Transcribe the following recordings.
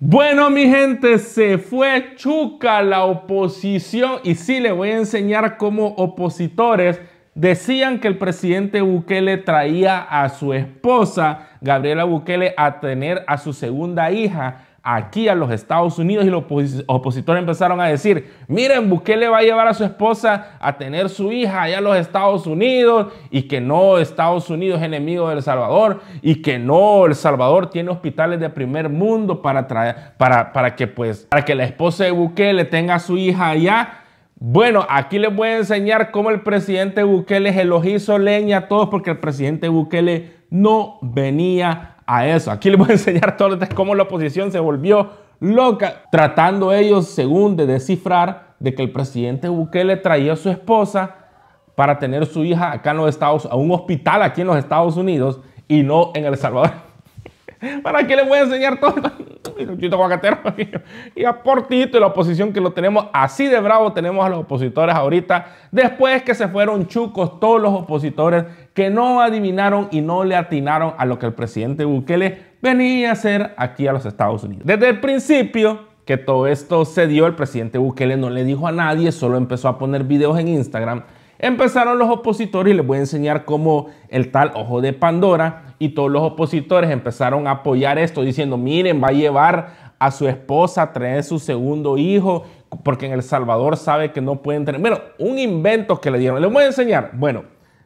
Bueno, mi gente, se fue chuca la oposición y sí, le voy a enseñar cómo opositores decían que el presidente Bukele traía a su esposa, Gabriela Bukele, a tener a su segunda hija aquí a los Estados Unidos y los opositores empezaron a decir, miren, Bukele va a llevar a su esposa a tener su hija allá a los Estados Unidos y que no, Estados Unidos es enemigo de El Salvador y que no, El Salvador tiene hospitales de primer mundo para, traer, para, para, que, pues, para que la esposa de Bukele tenga a su hija allá. Bueno, aquí les voy a enseñar cómo el presidente Bukele se los hizo leña a todos porque el presidente Bukele no venía a eso. Aquí les voy a enseñar todo cómo la oposición se volvió loca, tratando ellos, según de descifrar, de que el presidente Bukele traía a su esposa para tener su hija acá en los Estados, a un hospital aquí en los Estados Unidos y no en El Salvador. ¿Para qué les voy a enseñar todo? Y a Portito y la oposición que lo tenemos así de bravo, tenemos a los opositores ahorita. Después que se fueron chucos todos los opositores que no adivinaron y no le atinaron a lo que el presidente Bukele venía a hacer aquí a los Estados Unidos. Desde el principio que todo esto se dio, el presidente Bukele no le dijo a nadie, solo empezó a poner videos en Instagram Empezaron los opositores y les voy a enseñar cómo el tal ojo de Pandora y todos los opositores empezaron a apoyar esto diciendo, miren, va a llevar a su esposa a traer su segundo hijo porque en El Salvador sabe que no pueden tener. Bueno, un invento que le dieron. Les voy a enseñar. Bueno,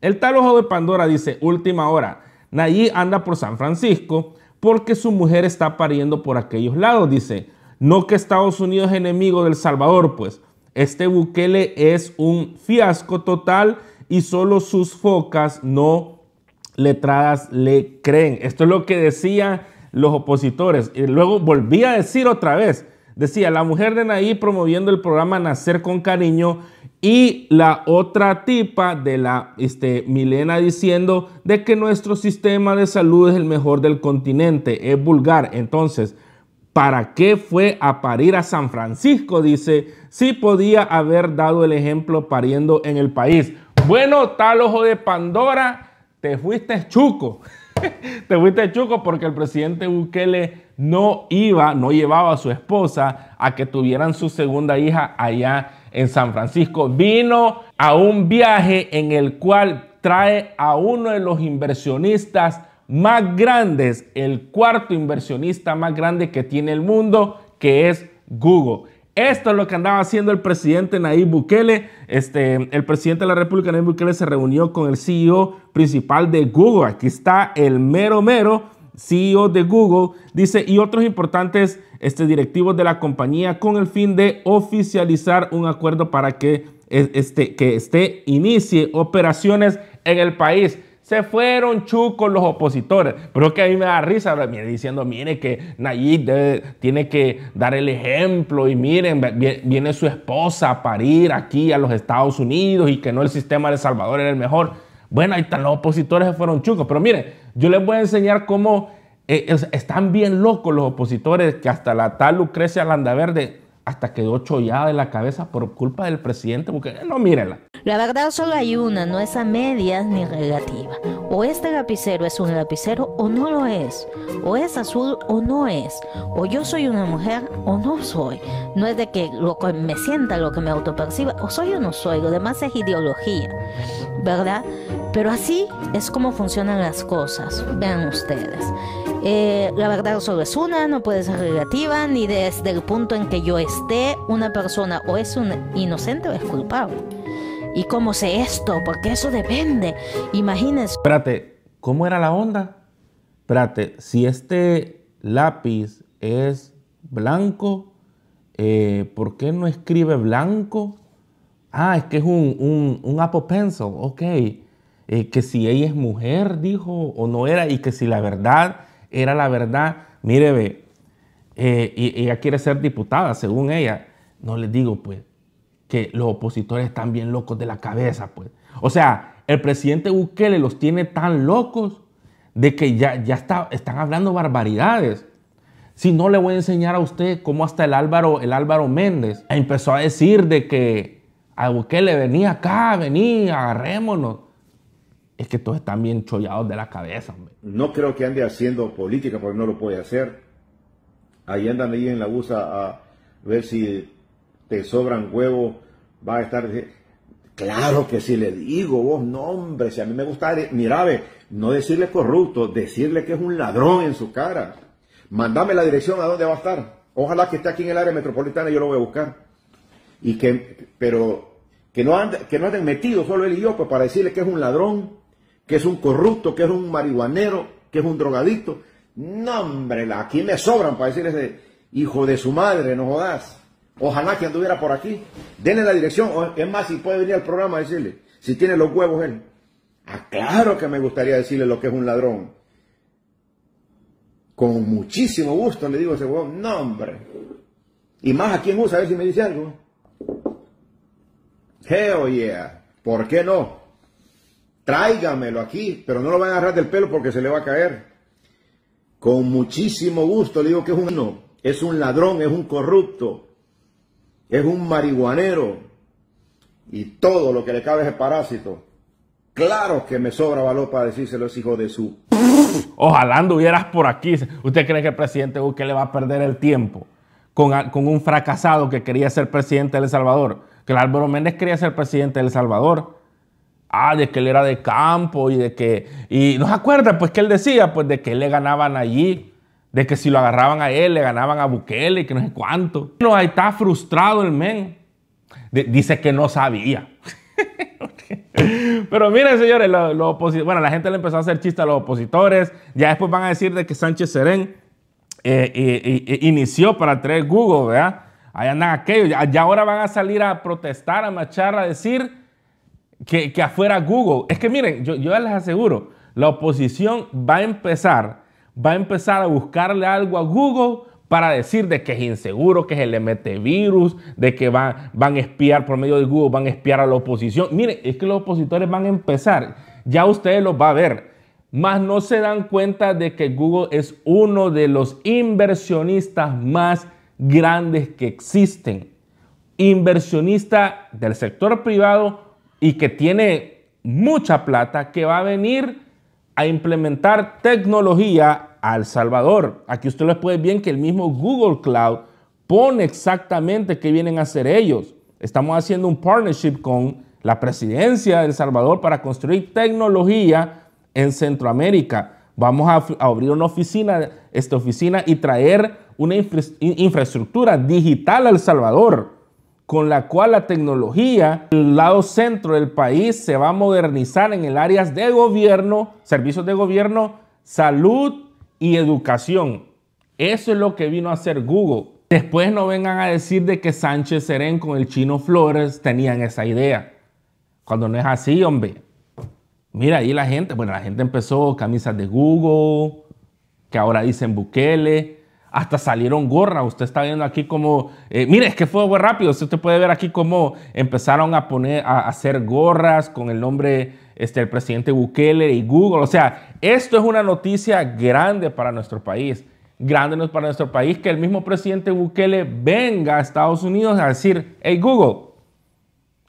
el tal ojo de Pandora dice, última hora, Nayí anda por San Francisco porque su mujer está pariendo por aquellos lados, dice. No que Estados Unidos es enemigo del Salvador, pues. Este Bukele es un fiasco total y solo sus focas no letradas le creen. Esto es lo que decían los opositores. Y luego volví a decir otra vez, decía la mujer de Nayib promoviendo el programa Nacer con Cariño y la otra tipa de la este, Milena diciendo de que nuestro sistema de salud es el mejor del continente, es vulgar. Entonces, ¿Para qué fue a parir a San Francisco? Dice, si podía haber dado el ejemplo pariendo en el país. Bueno, tal ojo de Pandora, te fuiste chuco. te fuiste chuco porque el presidente Bukele no iba, no llevaba a su esposa a que tuvieran su segunda hija allá en San Francisco. Vino a un viaje en el cual trae a uno de los inversionistas más grandes, el cuarto inversionista más grande que tiene el mundo, que es Google. Esto es lo que andaba haciendo el presidente Nayib Bukele. Este, el presidente de la República, Nayib Bukele, se reunió con el CEO principal de Google. Aquí está el mero mero CEO de Google, dice, y otros importantes este, directivos de la compañía con el fin de oficializar un acuerdo para que e, este, que este inicie operaciones en el país. Se fueron chucos los opositores. Pero es que a mí me da risa, diciendo, mire que Nayib tiene que dar el ejemplo y miren, viene su esposa a parir aquí a los Estados Unidos y que no el sistema de Salvador era el mejor. Bueno, ahí están los opositores se fueron chucos. Pero mire, yo les voy a enseñar cómo eh, están bien locos los opositores que hasta la tal Lucrecia Landaverde hasta quedó chollada de la cabeza por culpa del presidente, porque eh, no, mírela. La verdad solo hay una, no es a medias ni relativa o este lapicero es un lapicero o no lo es, o es azul o no es, o yo soy una mujer o no soy. No es de que lo que me sienta, lo que me autoperciba, o soy o no soy, lo demás es ideología, ¿verdad? Pero así es como funcionan las cosas, vean ustedes. Eh, la verdad solo es una, no puede ser negativa ni desde el punto en que yo esté, una persona o es un inocente o es culpable y cómo sé esto, porque eso depende. Imagínense. Espérate, ¿cómo era la onda? Espérate, si este lápiz es blanco, eh, ¿por qué no escribe blanco? Ah, es que es un, un, un Apple Pencil, ok. Eh, que si ella es mujer, dijo, o no era, y que si la verdad era la verdad. Mire, ve, eh, ella quiere ser diputada, según ella. No le digo, pues, que los opositores están bien locos de la cabeza, pues. O sea, el presidente Bukele los tiene tan locos de que ya, ya está, están hablando barbaridades. Si no, le voy a enseñar a usted cómo hasta el Álvaro, el Álvaro Méndez empezó a decir de que a Bukele venía acá, venía agarrémonos. Es que todos están bien chollados de la cabeza. Hombre. No creo que ande haciendo política porque no lo puede hacer. Ahí andan ahí en la USA a ver si te sobran huevos va a estar claro que si le digo vos, no hombre, si a mí me gusta, mira, no decirle corrupto, decirle que es un ladrón en su cara. Mandame la dirección a dónde va a estar. Ojalá que esté aquí en el área metropolitana, y yo lo voy a buscar. Y que, pero que no, ande, que no anden metidos solo él y yo, pues, para decirle que es un ladrón, que es un corrupto, que es un marihuanero, que es un drogadicto. No, hombre, aquí me sobran para decirle hijo de su madre, no jodas. Ojalá que anduviera por aquí. Denle la dirección. es más, si puede venir al programa a decirle. Si tiene los huevos él. Ah, claro que me gustaría decirle lo que es un ladrón. Con muchísimo gusto le digo a ese huevón. No, hombre. Y más a quien USA, a ver si me dice algo. Hell yeah. ¿Por qué no? Tráigamelo aquí, pero no lo van a agarrar del pelo porque se le va a caer. Con muchísimo gusto le digo que es un no, es un ladrón, es un corrupto es un marihuanero y todo lo que le cabe es el parásito. Claro que me sobra valor para decírselo, es hijo de su. Ojalá anduvieras por aquí. ¿Usted cree que el presidente le va a perder el tiempo con, un fracasado que quería ser presidente de El Salvador? Que el Álvaro Méndez quería ser presidente de El Salvador. Ah, de que él era de campo y de que. Y no acuerda, pues que él decía, pues de que le ganaban allí de que si lo agarraban a él, le ganaban a Bukele y que no sé cuánto. No, ahí está frustrado el men. dice que no sabía. Pero miren, señores, bueno, la gente le empezó a hacer chiste a los opositores. Ya después van a decir de que Sánchez Serén eh, eh, eh, inició para traer Google, ¿verdad? Ahí andan aquellos. Ya, ahora van a salir a protestar, a machar, a decir que, afuera Google. Es que miren, yo, yo les aseguro, la oposición va a empezar va a empezar a buscarle algo a Google para decir de que es inseguro, que se le mete virus, de que van, van a espiar por medio de Google, van a espiar a la oposición. Mire, es que los opositores van a empezar, ya ustedes los va a ver, más no se dan cuenta de que Google es uno de los inversionistas más grandes que existen. Inversionista del sector privado y que tiene mucha plata que va a venir a implementar tecnología al Salvador. Aquí ustedes pueden ver bien que el mismo Google Cloud pone exactamente qué vienen a hacer ellos. Estamos haciendo un partnership con la presidencia de El Salvador para construir tecnología en Centroamérica. Vamos a, abrir una oficina, esta oficina, y traer una infraestructura digital a El Salvador con la cual la tecnología el lado centro del país se va a modernizar en el áreas de gobierno, servicios de gobierno, salud y educación. Eso es lo que vino a hacer Google. Después no vengan a decir de que Sánchez Serén con el chino Flores tenían esa idea. Cuando no es así, hombre. Mira, ahí la gente, bueno, la gente empezó camisas de Google, que ahora dicen Bukele hasta salieron gorras, Usted está viendo aquí como, eh, mire, es que fue muy rápido. Usted puede ver aquí cómo empezaron a poner, a hacer gorras con el nombre este, del presidente Bukele y Google. O sea, esto es una noticia grande para nuestro país. Grande para nuestro país que el mismo presidente Bukele venga a Estados Unidos a decir, hey Google,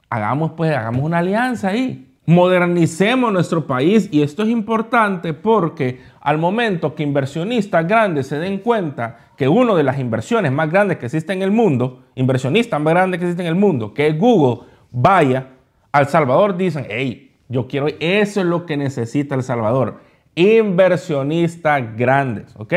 hagamos pues, hagamos una alianza ahí. Modernicemos nuestro país y esto es importante porque al momento que inversionistas grandes se den cuenta que una de las inversiones más grandes que existe en el mundo, inversionistas más grandes que existe en el mundo, que es Google, vaya al Salvador, dicen, hey, yo quiero, eso es lo que necesita El Salvador, inversionistas grandes, ¿ok?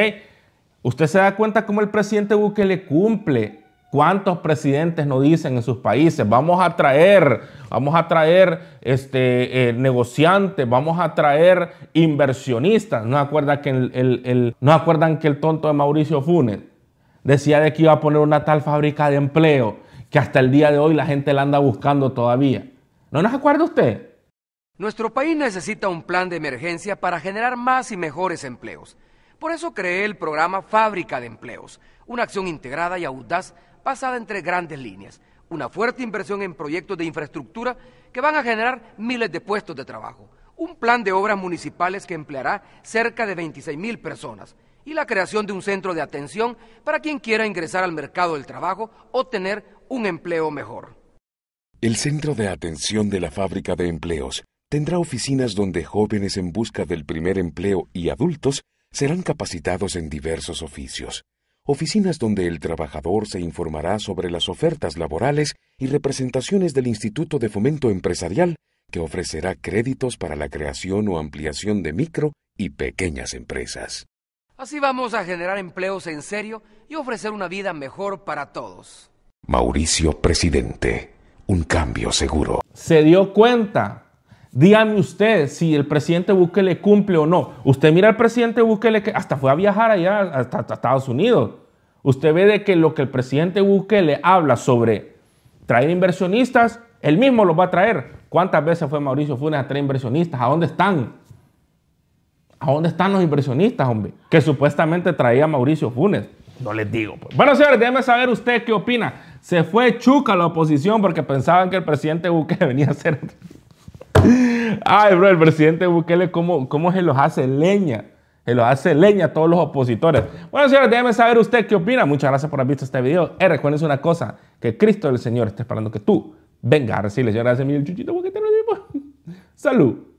Usted se da cuenta cómo el presidente Bukele cumple ¿Cuántos presidentes nos dicen en sus países? Vamos a traer, vamos a traer este, eh, negociantes, vamos a traer inversionistas. ¿No acuerdan, que el, ¿No acuerdan que el tonto de Mauricio Funes decía de que iba a poner una tal fábrica de empleo que hasta el día de hoy la gente la anda buscando todavía? ¿No nos acuerda usted? Nuestro país necesita un plan de emergencia para generar más y mejores empleos. Por eso creé el programa Fábrica de Empleos, una acción integrada y audaz basada entre grandes líneas. Una fuerte inversión en proyectos de infraestructura que van a generar miles de puestos de trabajo. Un plan de obras municipales que empleará cerca de 26 mil personas. Y la creación de un centro de atención para quien quiera ingresar al mercado del trabajo o tener un empleo mejor. El centro de atención de la fábrica de empleos tendrá oficinas donde jóvenes en busca del primer empleo y adultos serán capacitados en diversos oficios oficinas donde el trabajador se informará sobre las ofertas laborales y representaciones del Instituto de Fomento Empresarial, que ofrecerá créditos para la creación o ampliación de micro y pequeñas empresas. Así vamos a generar empleos en serio y ofrecer una vida mejor para todos. Mauricio, presidente, un cambio seguro. Se dio cuenta Dígame usted si el presidente Bukele cumple o no. Usted mira al presidente Bukele que hasta fue a viajar allá hasta, Estados Unidos. Usted ve de que lo que el presidente Bukele habla sobre traer inversionistas, él mismo los va a traer. ¿Cuántas veces fue Mauricio Funes a traer inversionistas? ¿A dónde están? ¿A dónde están los inversionistas, hombre? Que supuestamente traía Mauricio Funes. No les digo. Pues. Bueno, señores, déjenme saber usted qué opina. Se fue chuca la oposición porque pensaban que el presidente Bukele venía a ser... Ay, bro, el presidente Bukele, ¿cómo, cómo se los hace leña? Se los hace leña a todos los opositores. Bueno, señores, déjenme saber usted qué opina. Muchas gracias por haber visto este video. Y eh, recuerden una cosa, que Cristo el Señor está esperando que tú vengas a recibirle. Yo gracias, Miguel Chuchito, porque te lo digo. Salud.